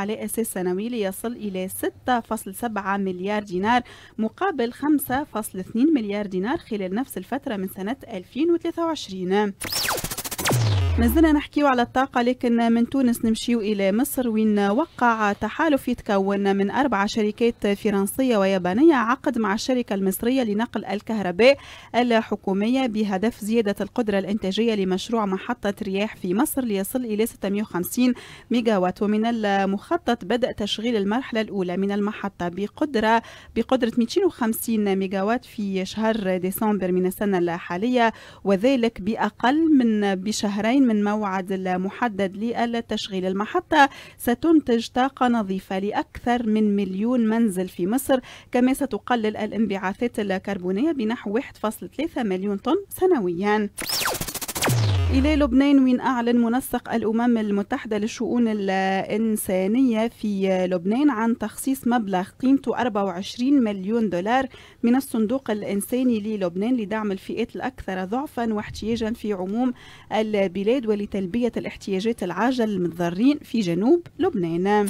على أساس سنوي ليصل إلى 6.7 مليار دينار مقابل 5.2 مليار دينار خلال نفس الفترة من سنة 2023 مازلنا نحكيو على الطاقة لكن من تونس نمشيو إلى مصر وين وقع تحالف يتكون من أربع شركات فرنسية ويابانية عقد مع الشركة المصرية لنقل الكهرباء الحكومية بهدف زيادة القدرة الإنتاجية لمشروع محطة رياح في مصر ليصل إلى 650 ميجاوات ومن المخطط بدء تشغيل المرحلة الأولى من المحطة بقدرة بقدرة 250 ميجاوات في شهر ديسمبر من السنة الحالية وذلك بأقل من بشهرين ساعتين من موعد المحدد للتشغيل المحطة ستنتج طاقة نظيفة لأكثر من مليون منزل في مصر كما ستقلل الانبعاثات الكربونية بنحو 1.3 مليون طن سنويا إلى لبنان وين أعلن منسق الأمم المتحدة للشؤون الإنسانية في لبنان عن تخصيص مبلغ قيمته 24 مليون دولار من الصندوق الإنساني للبنان لدعم الفئات الأكثر ضعفا واحتياجا في عموم البلاد ولتلبية الاحتياجات العاجلة للمتضررين في جنوب لبنان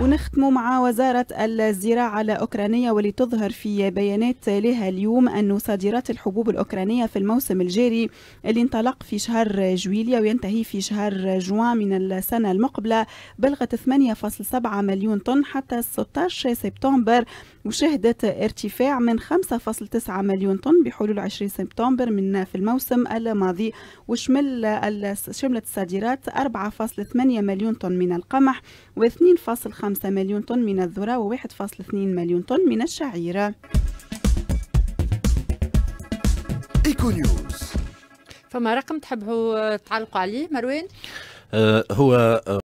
ونختم مع وزارة الزراعة الأوكرانية ولتظهر في بيانات لها اليوم أن صادرات الحبوب الأوكرانية في الموسم الجاري اللي انطلق في شهر جويليا وينتهي في شهر جوان من السنة المقبلة بلغت 8.7 مليون طن حتى 16 سبتمبر وشهدت ارتفاع من 5.9 مليون طن بحلول 20 سبتمبر من في الموسم الماضي وشمل شملت الصادرات 4.8 مليون طن من القمح و2.5 1.5 مليون طن من الذرة و1.2 مليون طن من الشعير إيكونيوز فما رقم تحبوا تعلقوا عليه مروان؟ آه، هو